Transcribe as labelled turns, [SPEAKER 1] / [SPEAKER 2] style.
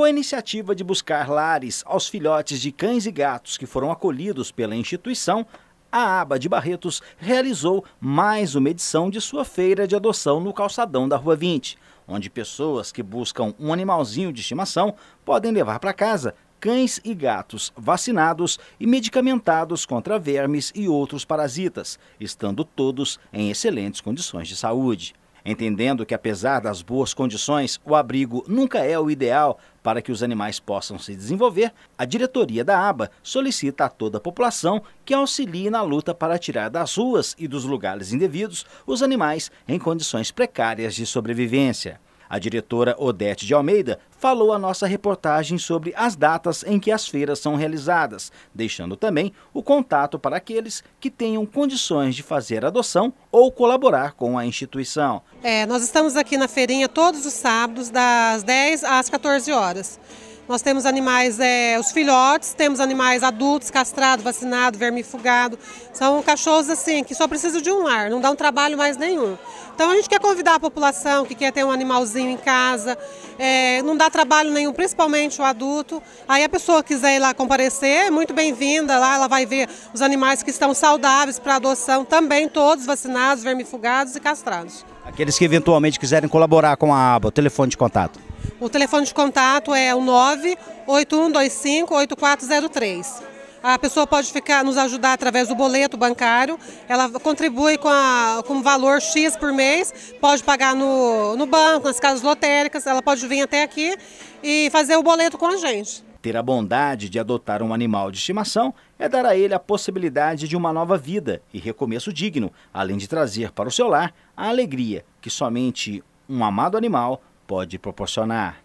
[SPEAKER 1] com a iniciativa de buscar lares aos filhotes de cães e gatos que foram acolhidos pela instituição, a aba de Barretos realizou mais uma edição de sua feira de adoção no calçadão da Rua 20, onde pessoas que buscam um animalzinho de estimação podem levar para casa cães e gatos vacinados e medicamentados contra vermes e outros parasitas, estando todos em excelentes condições de saúde entendendo que, apesar das boas condições, o abrigo nunca é o ideal para que os animais possam se desenvolver, a diretoria da ABA solicita a toda a população que auxilie na luta para tirar das ruas e dos lugares indevidos os animais em condições precárias de sobrevivência. A diretora Odete de Almeida falou a nossa reportagem sobre as datas em que as feiras são realizadas, deixando também o contato para aqueles que tenham condições de fazer adoção ou colaborar com a instituição.
[SPEAKER 2] É, nós estamos aqui na feirinha todos os sábados, das 10 às 14 horas. Nós temos animais, é, os filhotes, temos animais adultos, castrado, vacinado, vermifugado. São cachorros assim, que só precisam de um lar, não dá um trabalho mais nenhum. Então a gente quer convidar a população que quer ter um animalzinho em casa, é, não dá trabalho nenhum, principalmente o adulto. Aí a pessoa quiser ir lá comparecer, é muito bem-vinda lá, ela vai ver os animais que estão saudáveis para adoção, também todos vacinados, vermifugados e castrados.
[SPEAKER 1] Aqueles que eventualmente quiserem colaborar com a aba, o telefone de contato.
[SPEAKER 2] O telefone de contato é o 981258403. A pessoa pode ficar nos ajudar através do boleto bancário. Ela contribui com, a, com valor X por mês, pode pagar no, no banco, nas casas lotéricas, ela pode vir até aqui e fazer o boleto com a gente.
[SPEAKER 1] Ter a bondade de adotar um animal de estimação é dar a ele a possibilidade de uma nova vida e recomeço digno, além de trazer para o seu lar a alegria que somente um amado animal pode proporcionar.